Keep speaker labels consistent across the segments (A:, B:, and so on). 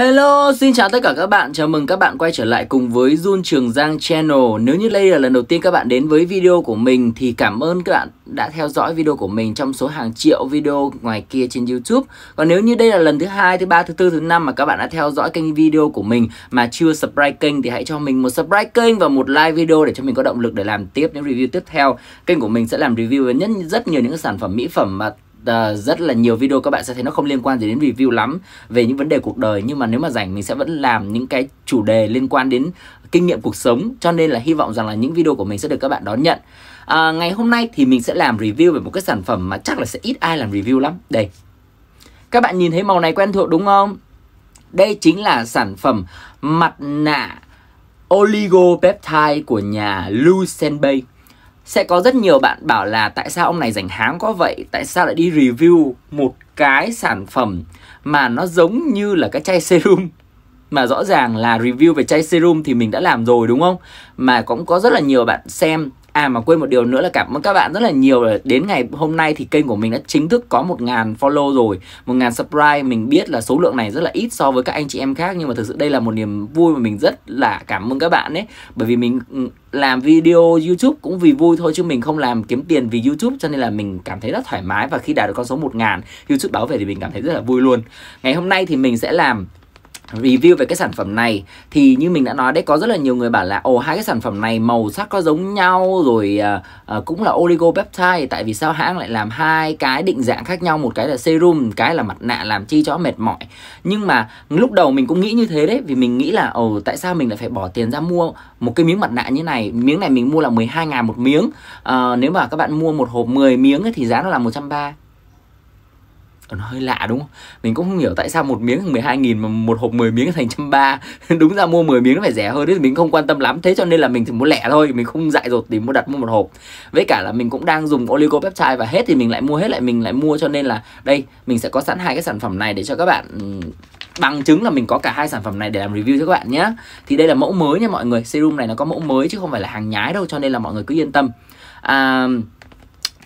A: Hello, xin chào tất cả các bạn. Chào mừng các bạn quay trở lại cùng với Jun Trường Giang Channel. Nếu như đây là lần đầu tiên các bạn đến với video của mình thì cảm ơn các bạn đã theo dõi video của mình trong số hàng triệu video ngoài kia trên YouTube. Còn nếu như đây là lần thứ hai, thứ ba, thứ tư, thứ năm mà các bạn đã theo dõi kênh video của mình mà chưa subscribe kênh thì hãy cho mình một subscribe kênh và một like video để cho mình có động lực để làm tiếp những review tiếp theo. Kênh của mình sẽ làm review về nhất rất nhiều những sản phẩm mỹ phẩm mà uh, rất là nhiều video các bạn sẽ thấy nó không liên quan gì đến review lắm về những vấn đề cuộc đời nhưng mà nếu mà rảnh mình sẽ vẫn làm những cái chủ đề liên quan đến kinh nghiệm cuộc sống cho nên là hy vọng rằng là những video của mình sẽ được các bạn đón nhận à, ngày hôm nay thì mình sẽ làm review về một cái sản phẩm mà chắc là sẽ ít ai làm review lắm đây các bạn nhìn thấy màu này quen thuộc đúng không đây chính là sản phẩm mặt nạ oligopeptide của nhà Lucenbay sẽ có rất nhiều bạn bảo là tại sao ông này rảnh háng có vậy tại sao lại đi review một cái sản phẩm mà nó giống như là cái chai serum mà rõ ràng là review về chai serum thì mình đã làm rồi đúng không mà cũng có rất là nhiều bạn xem À mà quên một điều nữa là cảm ơn các bạn rất là nhiều là đến ngày hôm nay thì kênh của mình đã chính thức có 1.000 follow rồi 1.000 subscribe mình biết là số lượng này rất là ít so với các anh chị em khác nhưng mà thực sự đây là một niềm vui mà mình rất là cảm ơn các bạn đấy bởi vì mình ừ, làm video YouTube cũng vì vui thôi chứ mình không làm kiếm tiền vì YouTube cho nên là mình cảm thấy rất thoải mái và khi đạt được con số 1.000 YouTube báo về thì mình cảm thấy rất là vui luôn ngày hôm nay thì mình sẽ làm review về cái sản phẩm này thì như mình đã nói đấy có rất là nhiều người bảo là ồ hai cái sản phẩm này màu sắc có giống nhau rồi uh, uh, cũng là oligopeptide tại vì sao hãng lại làm hai cái định dạng khác nhau một cái là serum một cái là mặt nạ làm chi cho mệt mỏi nhưng mà lúc đầu mình cũng nghĩ như thế đấy vì mình nghĩ là ồ tại sao mình lại phải bỏ tiền ra mua một cái miếng mặt nạ như này miếng này mình mua là 12 ngàn một miếng uh, nếu mà các bạn mua một hộp 10 miếng ấy, thì giá nó là một trăm ba nó hơi lạ đúng không mình cũng không hiểu tại sao một miếng 12 nghìn mà một hộp 10 miếng thành trăm ba đúng ra mua 10 miếng nó phải rẻ hơn đấy mình không quan tâm lắm thế cho nên là mình chỉ mua lẻ thôi mình không dại dột tìm mua đặt mua một hộp với cả là mình cũng đang dùng oligopeptide và hết thì mình lại mua hết lại mình lại mua cho nên là đây mình sẽ có sẵn hai cái sản phẩm này để cho các bạn ừ, bằng chứng là mình có cả hai sản phẩm này để làm review cho các bạn nhé thì đây là mẫu mới nha mọi người serum này nó có mẫu mới chứ không phải là hàng nhái đâu cho nên là mọi người cứ yên tâm à,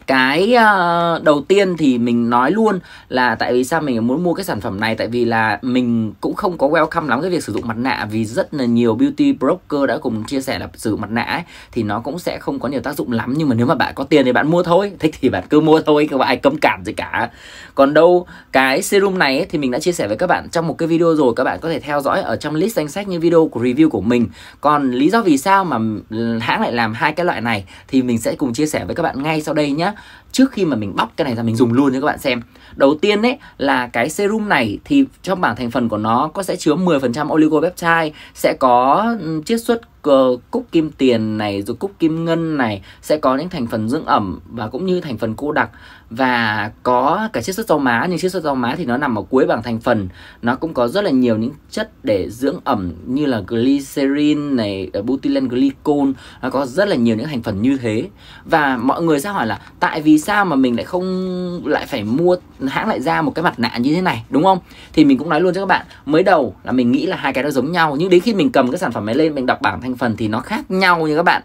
A: cái uh, đầu tiên thì mình nói luôn là tại vì sao mình muốn mua cái sản phẩm này tại vì là mình cũng không có welcome lắm cái việc sử dụng mặt nạ vì rất là nhiều beauty broker đã cùng chia sẻ là sử dụng mặt nạ ấy, thì nó cũng sẽ không có nhiều tác dụng lắm nhưng mà nếu mà bạn có tiền thì bạn mua thôi thích thì bạn cứ mua thôi các bạn ai cấm cản gì cả còn đâu cái serum này ấy, thì mình đã chia sẻ với các bạn trong một cái video rồi các bạn có thể theo dõi ở trong list danh sách những video của review của mình còn lý do vì sao mà hãng lại làm hai cái loại này thì mình sẽ cùng chia sẻ với các bạn ngay sau đây nhé trước khi mà mình bóc cái này ra mình dùng luôn cho các bạn xem đầu tiên đấy là cái serum này thì trong bảng thành phần của nó có sẽ chứa 10% oligopeptide sẽ có ừ, chiết xuất Ờ, cúc kim tiền này rồi cúc kim ngân này sẽ có những thành phần dưỡng ẩm và cũng như thành phần cô đặc và có cả chiết xuất rau má nhưng chiết xuất rau má thì nó nằm ở cuối bảng thành phần nó cũng có rất là nhiều những chất để dưỡng ẩm như là glycerin này ờ, butylen glycol nó có rất là nhiều những thành phần như thế và mọi người sẽ hỏi là tại vì sao mà mình lại không lại phải mua hãng lại ra một cái mặt nạ như thế này đúng không thì mình cũng nói luôn cho các bạn mới đầu là mình nghĩ là hai cái nó giống nhau nhưng đến khi mình cầm cái sản phẩm này lên mình đọc bảng thành thành phần thì nó khác nhau như các bạn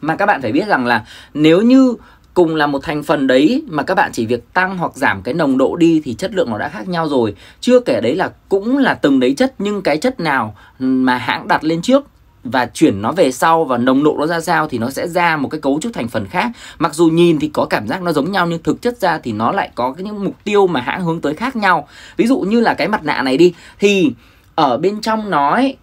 A: mà các bạn phải biết rằng là nếu như cùng là một thành phần đấy mà các bạn chỉ việc tăng hoặc giảm cái nồng độ đi thì chất lượng nó đã khác nhau rồi chưa kể đấy là cũng là từng đấy chất nhưng cái chất nào mà hãng đặt lên trước và chuyển nó về sau và nồng độ nó ra sao thì nó sẽ ra một cái cấu trúc thành phần khác mặc dù nhìn thì có cảm giác nó giống nhau nhưng thực chất ra thì nó lại có cái những mục tiêu mà hãng hướng tới khác nhau ví dụ như là cái mặt nạ này đi thì ở bên trong nó ấy,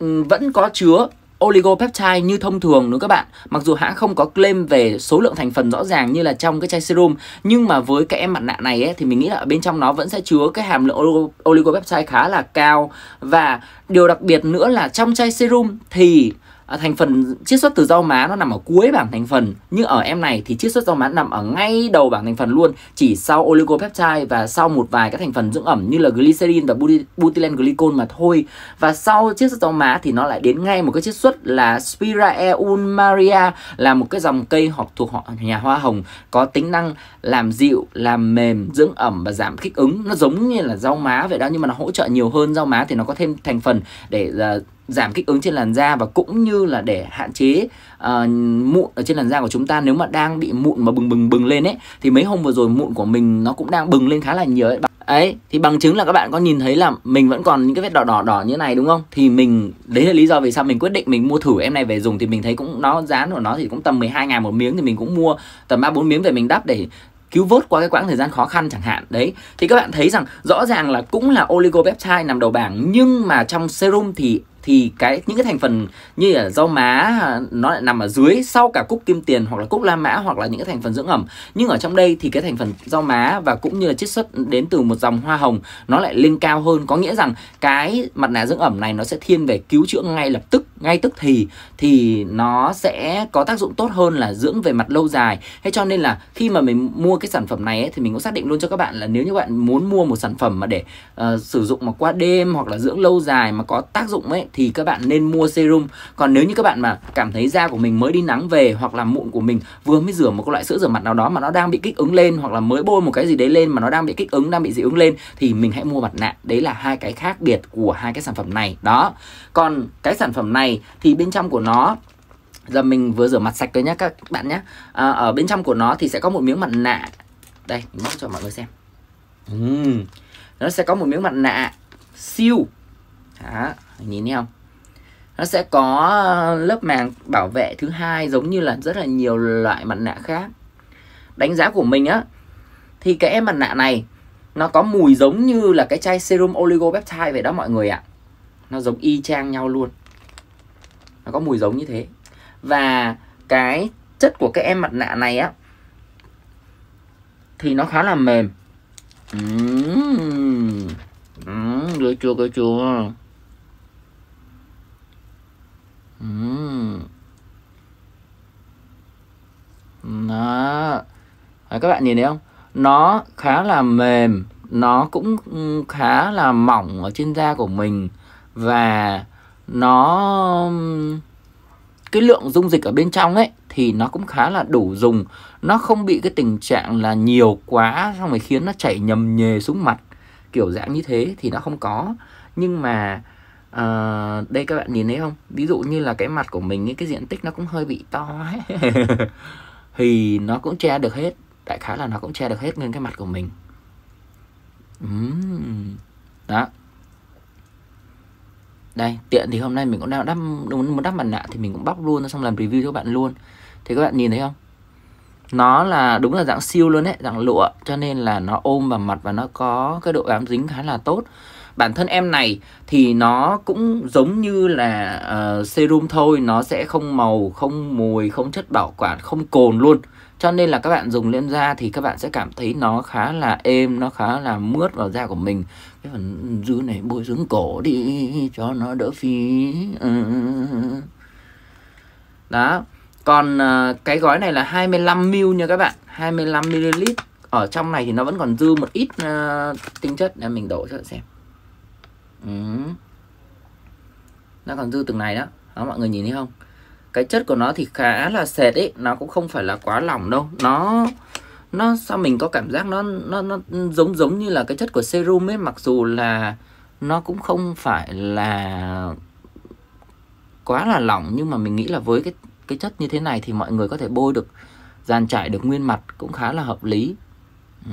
A: ừ, vẫn có chứa oligopeptide như thông thường nữa các bạn Mặc dù hãng không có claim về số lượng thành phần rõ ràng như là trong cái chai serum Nhưng mà với cái em mặt nạ này ấy, thì mình nghĩ là bên trong nó vẫn sẽ chứa cái hàm lượng oligopeptide khá là cao Và điều đặc biệt nữa là trong chai serum thì À, thành phần chiết xuất từ rau má nó nằm ở cuối bảng thành phần nhưng ở em này thì chiết xuất rau má nằm ở ngay đầu bảng thành phần luôn chỉ sau oligopeptide và sau một vài các thành phần dưỡng ẩm như là glycerin và butylen glycol mà thôi và sau chiết xuất rau má thì nó lại đến ngay một cái chiết xuất là spiraea ulmaria là một cái dòng cây học thuộc họ nhà hoa hồng có tính năng làm dịu làm mềm dưỡng ẩm và giảm kích ứng nó giống như là rau má vậy đó nhưng mà nó hỗ trợ nhiều hơn rau má thì nó có thêm thành phần để uh, giảm kích ứng trên làn da và cũng như là để hạn chế uh, mụn ở trên làn da của chúng ta nếu mà đang bị mụn mà bừng bừng bừng lên ấy thì mấy hôm vừa rồi mụn của mình nó cũng đang bừng lên khá là nhiều ấy ấy thì bằng chứng là các bạn có nhìn thấy là mình vẫn còn những cái vết đỏ đỏ đỏ như này đúng không thì mình đấy là lý do vì sao mình quyết định mình mua thử em này về dùng thì mình thấy cũng nó giá của nó thì cũng tầm 12 ngày một miếng thì mình cũng mua tầm ba bốn miếng về mình đắp để cứu vớt qua cái quãng thời gian khó khăn chẳng hạn đấy thì các bạn thấy rằng rõ ràng là cũng là oligopeptide nằm đầu bảng nhưng mà trong serum thì thì cái những cái thành phần như là rau má nó lại nằm ở dưới sau cả cúc kim tiền hoặc là cúc la mã hoặc là những cái thành phần dưỡng ẩm nhưng ở trong đây thì cái thành phần rau má và cũng như là chiết xuất đến từ một dòng hoa hồng nó lại lên cao hơn có nghĩa rằng cái mặt nạ dưỡng ẩm này nó sẽ thiên về cứu chữa ngay lập tức ngay tức thì thì nó sẽ có tác dụng tốt hơn là dưỡng về mặt lâu dài thế cho nên là khi mà mình mua cái sản phẩm này ấy, thì mình cũng xác định luôn cho các bạn là nếu như bạn muốn mua một sản phẩm mà để uh, sử dụng mà qua đêm hoặc là dưỡng lâu dài mà có tác dụng ấy thì các bạn nên mua serum còn nếu như các bạn mà cảm thấy da của mình mới đi nắng về hoặc là mụn của mình vừa mới rửa một loại sữa rửa mặt nào đó mà nó đang bị kích ứng lên hoặc là mới bôi một cái gì đấy lên mà nó đang bị kích ứng đang bị dị ứng lên thì mình hãy mua mặt nạ đấy là hai cái khác biệt của hai cái sản phẩm này đó còn cái sản phẩm này thì bên trong của nó giờ mình vừa rửa mặt sạch rồi nhé các bạn nhé à, ở bên trong của nó thì sẽ có một miếng mặt nạ đây mình cho mọi người xem uhm. nó sẽ có một miếng mặt nạ siêu đó nhìn thấy không nó sẽ có ờ, lớp màng bảo vệ thứ hai giống như là rất là nhiều loại mặt nạ khác đánh giá của mình á thì cái em mặt nạ này nó có mùi giống như là cái chai serum oligopeptide vậy đó mọi người ạ nó giống y chang nhau luôn nó có mùi giống như thế và cái chất của cái em mặt nạ này á thì nó khá là mềm uhm. Uhm, được chưa được chưa uhm. đó Đấy, các bạn nhìn thấy không nó khá là mềm nó cũng khá là mỏng ở trên da của mình và nó cái lượng dung dịch ở bên trong ấy thì nó cũng khá là đủ dùng nó không bị cái tình trạng là nhiều quá xong rồi khiến nó chảy nhầm nhề xuống mặt kiểu dạng như thế thì nó không có nhưng mà à, đây các bạn nhìn thấy không ví dụ như là cái mặt của mình ấy, cái diện tích nó cũng hơi bị to ấy. thì nó cũng che được hết đại khái là nó cũng che được hết nguyên cái mặt của mình uhm. đó đây tiện thì hôm nay mình cũng đang đắp muốn muốn đắp mặt nạ thì mình cũng bóc luôn xong làm review cho các bạn luôn thì các bạn nhìn thấy không nó là đúng là dạng siêu luôn đấy dạng lụa cho nên là nó ôm vào mặt và nó có cái độ bám dính khá là tốt bản thân em này thì nó cũng giống như là uh, serum thôi nó sẽ không màu không mùi không chất bảo quản không cồn luôn cho nên là các bạn dùng lên da thì các bạn sẽ cảm thấy nó khá là êm nó khá là mướt vào da của mình cái phần dư này bôi dưỡng cổ đi cho nó đỡ phí ừ. đó còn uh, cái gói này là 25ml nha các bạn 25ml ở trong này thì nó vẫn còn dư một ít uh, tinh chất để mình đổ cho bạn xem Ừ. nó còn dư từng này đó đó mọi người nhìn thấy không cái chất của nó thì khá là sệt ấy nó cũng không phải là quá lỏng đâu nó nó sao mình có cảm giác nó nó nó giống giống như là cái chất của serum ấy mặc dù là nó cũng không phải là quá là lỏng nhưng mà mình nghĩ là với cái cái chất như thế này thì mọi người có thể bôi được dàn trải được nguyên mặt cũng khá là hợp lý ừ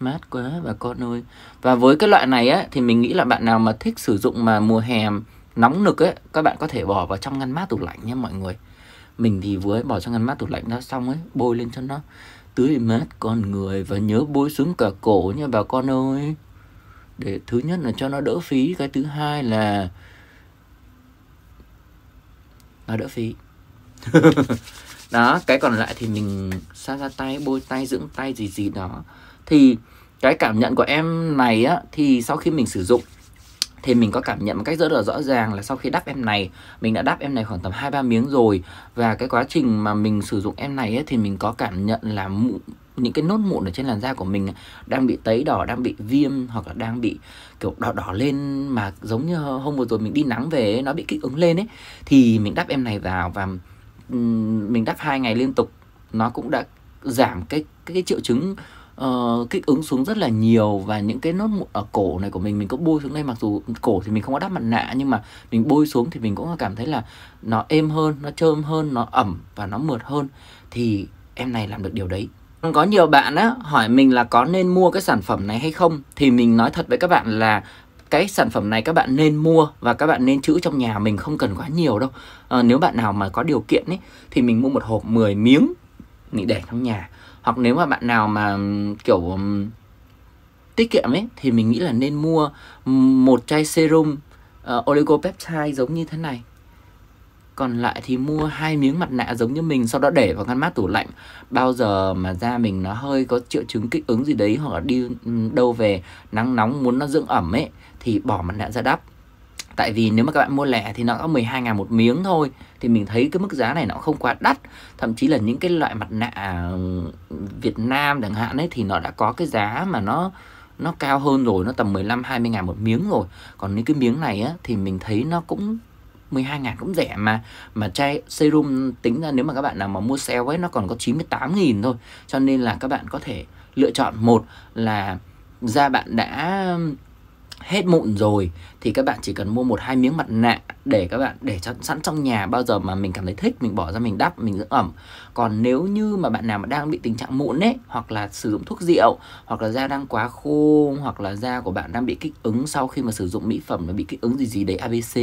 A: mát quá bà con ơi và với cái loại này á thì mình nghĩ là bạn nào mà thích sử dụng mà mùa hè nóng nực ấy các bạn có thể bỏ vào trong ngăn mát tủ lạnh nha mọi người mình thì vừa bỏ trong ngăn mát tủ lạnh ra xong ấy bôi lên cho nó tưới mát con người và nhớ bôi xuống cả cổ nha bà con ơi để thứ nhất là cho nó đỡ phí cái thứ hai là nó đỡ phí đó cái còn lại thì mình xa ra tay bôi tay dưỡng tay gì gì đó thì cái cảm nhận của em này á thì sau khi mình sử dụng thì mình có cảm nhận một cách rất là rõ ràng là sau khi đắp em này mình đã đắp em này khoảng tầm hai ba miếng rồi và cái quá trình mà mình sử dụng em này ấy, thì mình có cảm nhận là mụn những cái nốt mụn ở trên làn da của mình đang bị tấy đỏ đang bị viêm hoặc là đang bị kiểu đỏ đỏ lên mà giống như hôm vừa rồi mình đi nắng về ấy, nó bị kích ứng lên ấy thì mình đắp em này vào và mình đắp hai ngày liên tục nó cũng đã giảm cái, cái triệu chứng uh, kích ứng xuống rất là nhiều và những cái nốt mụn ở cổ này của mình mình có bôi xuống đây mặc dù cổ thì mình không có đắp mặt nạ nhưng mà mình bôi xuống thì mình cũng cảm thấy là nó êm hơn nó trơm hơn nó ẩm và nó mượt hơn thì em này làm được điều đấy có nhiều bạn á hỏi mình là có nên mua cái sản phẩm này hay không thì mình nói thật với các bạn là cái sản phẩm này các bạn nên mua và các bạn nên trữ trong nhà mình không cần quá nhiều đâu à, nếu bạn nào mà có điều kiện ấy thì mình mua một hộp 10 miếng mình để trong nhà hoặc nếu mà bạn nào mà kiểu tiết kiệm ấy thì mình nghĩ là nên mua một chai serum uh, oligopeptide giống như thế này còn lại thì mua hai miếng mặt nạ giống như mình sau đó để vào ngăn mát tủ lạnh bao giờ mà da mình nó hơi có triệu chứng kích ứng gì đấy hoặc là đi đâu về nắng nóng muốn nó dưỡng ẩm ấy thì bỏ mặt nạ ra đắp tại vì nếu mà các bạn mua lẻ thì nó có 12 ngàn một miếng thôi thì mình thấy cái mức giá này nó không quá đắt thậm chí là những cái loại mặt nạ Việt Nam chẳng hạn ấy thì nó đã có cái giá mà nó nó cao hơn rồi nó tầm 15 20 ngàn một miếng rồi còn những cái miếng này á, thì mình thấy nó cũng 12 ngàn cũng rẻ mà mà chai serum tính ra nếu mà các bạn nào mà mua sale ấy nó còn có 98 nghìn thôi cho nên là các bạn có thể lựa chọn một là da bạn đã hết mụn rồi thì các bạn chỉ cần mua một hai miếng mặt nạ để các bạn để cho sẵn trong nhà bao giờ mà mình cảm thấy thích mình bỏ ra mình đắp mình dưỡng ẩm còn nếu như mà bạn nào mà đang bị tình trạng mụn ấy hoặc là sử dụng thuốc rượu hoặc là da đang quá khô hoặc là da của bạn đang bị kích ứng sau khi mà sử dụng mỹ phẩm nó bị kích ứng gì gì đấy abc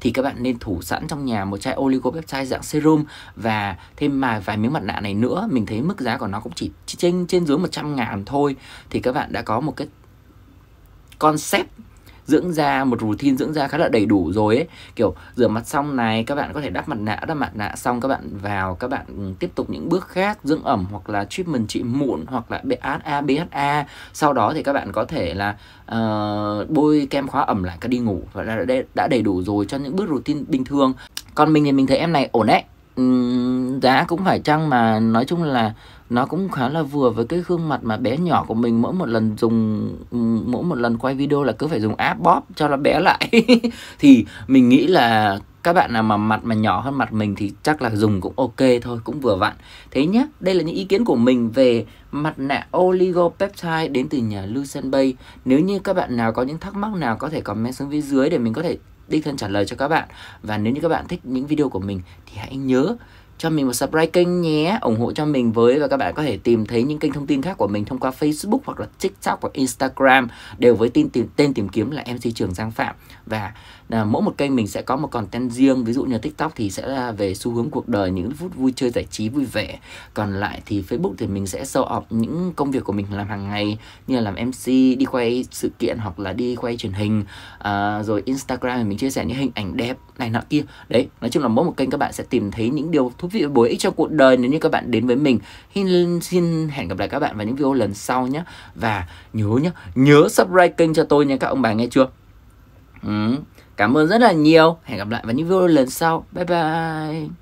A: thì các bạn nên thủ sẵn trong nhà một chai oligopeptide dạng serum và thêm mà vài miếng mặt nạ này nữa mình thấy mức giá của nó cũng chỉ trên trên dưới 100 ngàn thôi thì các bạn đã có một cái concept dưỡng da một routine dưỡng da khá là đầy đủ rồi ấy kiểu rửa mặt xong này các bạn có thể đắp mặt nạ đắp mặt nạ xong các bạn vào các bạn ừ, tiếp tục những bước khác dưỡng ẩm hoặc là treatment trị mụn hoặc là BHA BHA sau đó thì các bạn có thể là uh, bôi kem khóa ẩm lại các đi ngủ và đã, đã đầy đủ rồi cho những bước routine bình thường còn mình thì mình thấy em này ổn đấy uhm, giá cũng phải chăng mà nói chung là nó cũng khá là vừa với cái gương mặt mà bé nhỏ của mình mỗi một lần dùng mỗi một lần quay video là cứ phải dùng app bóp cho nó bé lại thì mình nghĩ là các bạn nào mà mặt mà nhỏ hơn mặt mình thì chắc là dùng cũng ok thôi cũng vừa vặn thế nhé đây là những ý kiến của mình về mặt nạ oligopeptide đến từ nhà Lucen Bay nếu như các bạn nào có những thắc mắc nào có thể comment xuống phía dưới để mình có thể đích thân trả lời cho các bạn và nếu như các bạn thích những video của mình thì hãy nhớ cho mình một subscribe kênh nhé ủng hộ cho mình với và các bạn có thể tìm thấy những kênh thông tin khác của mình thông qua Facebook hoặc là TikTok hoặc Instagram đều với tên tìm, tên tìm kiếm là MC Trường Giang Phạm và là mỗi một kênh mình sẽ có một content riêng ví dụ như tiktok thì sẽ là về xu hướng cuộc đời những phút vui chơi giải trí vui vẻ còn lại thì facebook thì mình sẽ show up những công việc của mình làm hàng ngày như là làm mc đi quay sự kiện hoặc là đi quay truyền hình à, rồi instagram thì mình chia sẻ những hình ảnh đẹp này nọ kia đấy nói chung là mỗi một kênh các bạn sẽ tìm thấy những điều thú vị bổ ích cho cuộc đời nếu như các bạn đến với mình xin, xin hẹn gặp lại các bạn vào những video lần sau nhé và nhớ nhé nhớ subscribe kênh cho tôi nha các ông bà nghe chưa ừ. Cảm ơn rất là nhiều. Hẹn gặp lại vào những video lần sau. Bye bye.